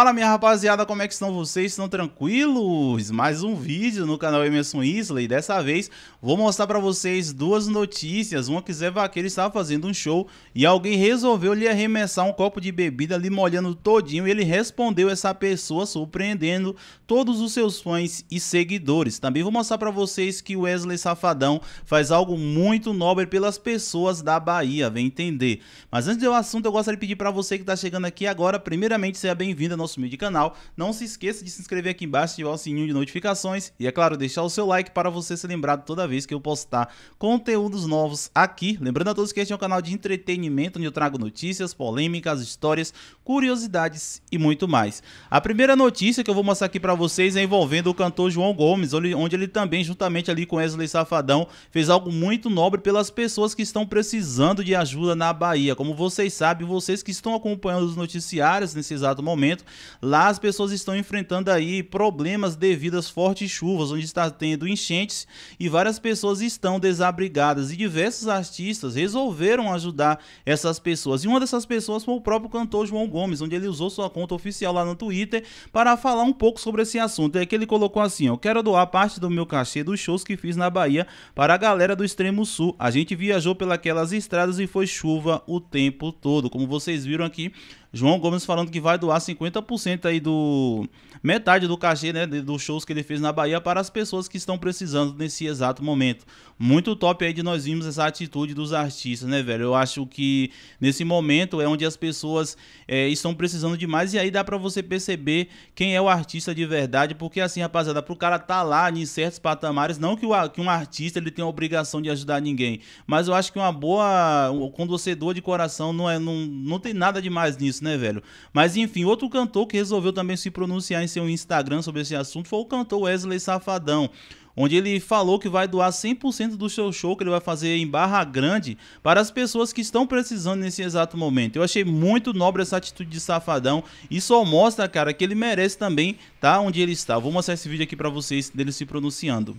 Fala minha rapaziada, como é que estão vocês? Estão tranquilos? Mais um vídeo no canal Emerson Isley. Dessa vez vou mostrar para vocês duas notícias. Uma que Zé Vaqueiro estava fazendo um show e alguém resolveu lhe arremessar um copo de bebida ali molhando todinho. ele respondeu essa pessoa surpreendendo todos os seus fãs e seguidores. Também vou mostrar para vocês que o Wesley Safadão faz algo muito nobre pelas pessoas da Bahia, vem entender. Mas antes do assunto eu gostaria de pedir para você que está chegando aqui agora, primeiramente seja bem-vindo nosso humilde canal. Não se esqueça de se inscrever aqui embaixo, ativar o sininho de notificações e, é claro, deixar o seu like para você ser lembrado toda vez que eu postar conteúdos novos aqui. Lembrando a todos que este é um canal de entretenimento onde eu trago notícias, polêmicas, histórias, curiosidades e muito mais. A primeira notícia que eu vou mostrar aqui para vocês é envolvendo o cantor João Gomes, onde ele também, juntamente ali com Wesley Safadão, fez algo muito nobre pelas pessoas que estão precisando de ajuda na Bahia. Como vocês sabem, vocês que estão acompanhando os noticiários nesse exato momento, Lá as pessoas estão enfrentando aí problemas devido às fortes chuvas, onde está tendo enchentes e várias pessoas estão desabrigadas e diversos artistas resolveram ajudar essas pessoas. E uma dessas pessoas foi o próprio cantor João Gomes, onde ele usou sua conta oficial lá no Twitter para falar um pouco sobre esse assunto. É que ele colocou assim: "Eu quero doar parte do meu cachê dos shows que fiz na Bahia para a galera do extremo sul. A gente viajou pelas estradas e foi chuva o tempo todo, como vocês viram aqui João Gomes falando que vai doar 50% aí do. metade do cachê, né? Dos shows que ele fez na Bahia para as pessoas que estão precisando nesse exato momento. Muito top aí de nós vimos essa atitude dos artistas, né, velho? Eu acho que nesse momento é onde as pessoas é, estão precisando demais e aí dá para você perceber quem é o artista de verdade, porque assim, rapaziada, pro cara tá lá em certos patamares, não que, o, que um artista ele tenha a obrigação de ajudar ninguém, mas eu acho que uma boa. quando você doa de coração, não, é, não, não tem nada demais nisso isso, né, velho? Mas enfim, outro cantor que resolveu também se pronunciar em seu Instagram sobre esse assunto foi o cantor Wesley Safadão onde ele falou que vai doar 100% do seu show que ele vai fazer em Barra Grande para as pessoas que estão precisando nesse exato momento. Eu achei muito nobre essa atitude de safadão e só mostra, cara, que ele merece também tá onde ele está. Vou mostrar esse vídeo aqui para vocês dele se pronunciando.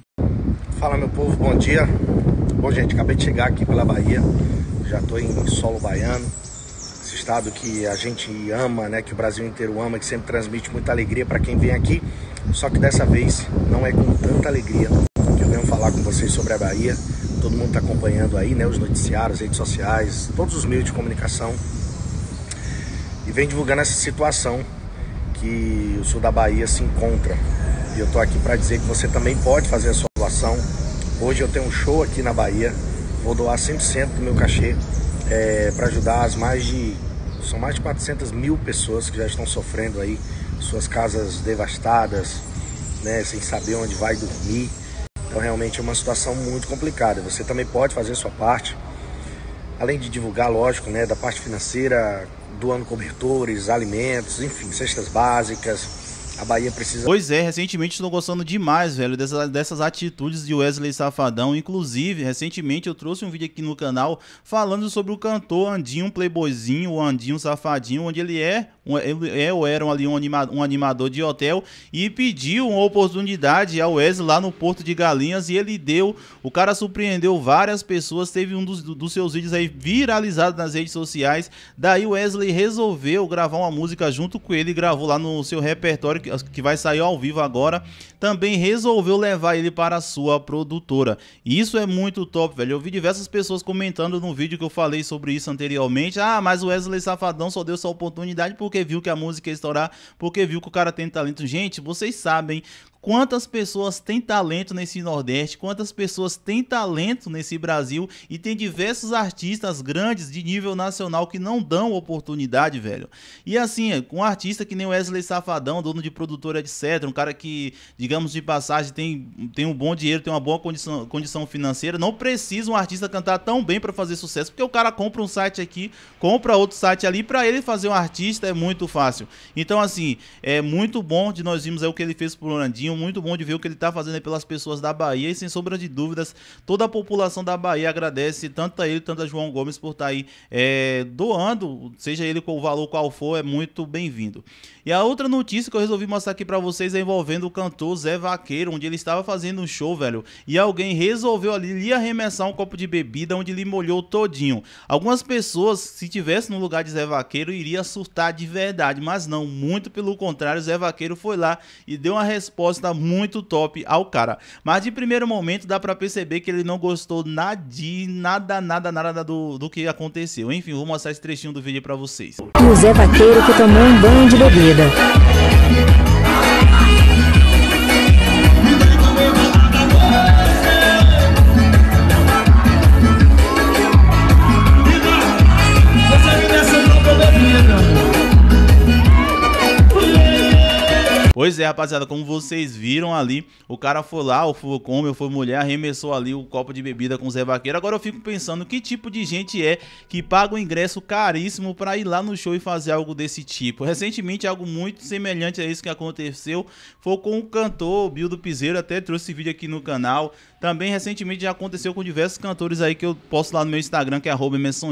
Fala meu povo, bom dia. Bom gente, acabei de chegar aqui pela Bahia. Já estou em solo baiano nosso estado que a gente ama, né, que o Brasil inteiro ama, que sempre transmite muita alegria para quem vem aqui. Só que dessa vez não é com tanta alegria que eu venho falar com vocês sobre a Bahia. Todo mundo está acompanhando aí, né, os noticiários, redes sociais, todos os meios de comunicação e vem divulgando essa situação que o sul da Bahia se encontra. E eu estou aqui para dizer que você também pode fazer a sua doação. Hoje eu tenho um show aqui na Bahia, vou doar 100% do meu cachê é, para ajudar as mais de são mais de 400 mil pessoas que já estão sofrendo aí suas casas devastadas, né, sem saber onde vai dormir. Então realmente é uma situação muito complicada. Você também pode fazer sua parte, além de divulgar, lógico, né, da parte financeira, doando cobertores, alimentos, enfim, cestas básicas a Bahia precisa. Pois é, recentemente estou gostando demais, velho, dessas, dessas atitudes de Wesley Safadão. Inclusive, recentemente eu trouxe um vídeo aqui no canal falando sobre o cantor Andinho Playboyzinho, o Andinho Safadinho, onde ele é, ele é ou era ali um, anima, um animador de hotel e pediu uma oportunidade ao Wesley lá no Porto de Galinhas e ele deu. O cara surpreendeu várias pessoas, teve um dos, dos seus vídeos aí viralizado nas redes sociais. Daí o Wesley resolveu gravar uma música junto com ele, gravou lá no seu repertório que vai sair ao vivo agora, também resolveu levar ele para a sua produtora. E isso é muito top, velho. Eu vi diversas pessoas comentando no vídeo que eu falei sobre isso anteriormente. Ah, mas o Wesley Safadão só deu essa oportunidade porque viu que a música ia estourar, porque viu que o cara tem talento. Gente, vocês sabem quantas pessoas têm talento nesse Nordeste, quantas pessoas têm talento nesse Brasil e tem diversos artistas grandes de nível nacional que não dão oportunidade, velho. E assim, com um artista que nem Wesley Safadão, dono de produtora, etc., um cara que, digamos de passagem, tem, tem um bom dinheiro, tem uma boa condição, condição financeira, não precisa um artista cantar tão bem para fazer sucesso, porque o cara compra um site aqui, compra outro site ali, para ele fazer um artista é muito fácil. Então, assim, é muito bom de nós vimos aí é o que ele fez pro Orandinho, muito bom de ver o que ele está fazendo pelas pessoas da Bahia e sem sombra de dúvidas, toda a população da Bahia agradece tanto a ele, tanto a João Gomes por estar tá aí é, doando, seja ele com o valor qual for, é muito bem-vindo. E a outra notícia que eu resolvi mostrar aqui para vocês é envolvendo o cantor Zé Vaqueiro, onde ele estava fazendo um show, velho, e alguém resolveu ali lhe arremessar um copo de bebida onde ele molhou todinho. Algumas pessoas, se tivesse no lugar de Zé Vaqueiro, iria surtar de verdade, mas não, muito pelo contrário, Zé Vaqueiro foi lá e deu uma resposta resposta muito top ao cara. Mas de primeiro momento dá para perceber que ele não gostou de nada, nada, nada do, do que aconteceu. Enfim, vou mostrar esse trechinho do vídeo para vocês. José Vaqueiro que tomou um banho de bebida. Pois é, rapaziada, como vocês viram ali, o cara foi lá, o foi foi mulher, arremessou ali o copo de bebida com o Zé Vaqueiro. Agora eu fico pensando que tipo de gente é que paga um ingresso caríssimo para ir lá no show e fazer algo desse tipo. Recentemente, algo muito semelhante a isso que aconteceu foi com o cantor Bill do Piseiro, até trouxe esse vídeo aqui no canal. Também recentemente já aconteceu com diversos cantores aí que eu posto lá no meu Instagram, que é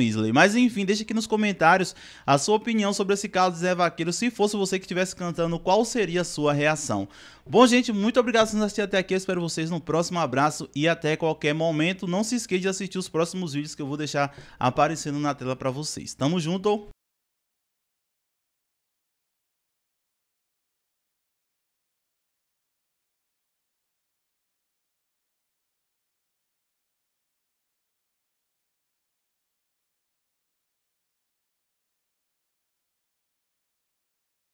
Isley. Mas enfim, deixa aqui nos comentários a sua opinião sobre esse caso do Zé Vaqueiro. Se fosse você que estivesse cantando, qual seria a sua sua reação. Bom, gente, muito obrigado por nos assistir até aqui. Eu espero vocês no próximo abraço e até qualquer momento. Não se esqueça de assistir os próximos vídeos que eu vou deixar aparecendo na tela para vocês. Tamo junto!